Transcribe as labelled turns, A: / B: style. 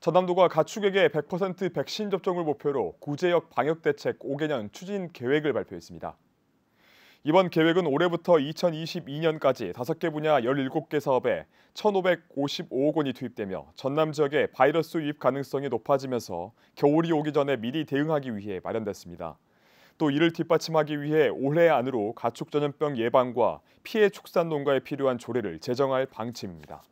A: 전남도가 가축에게 100% 백신 접종을 목표로 구제역 방역 대책 5개년 추진 계획을 발표했습니다. 이번 계획은 올해부터 2022년까지 5개 분야 17개 사업에 1,555억 원이 투입되며 전남 지역의 바이러스 유입 가능성이 높아지면서 겨울이 오기 전에 미리 대응하기 위해 마련됐습니다. 또 이를 뒷받침하기 위해 올해 안으로 가축 전염병 예방과 피해 축산 농가에 필요한 조례를 제정할 방침입니다.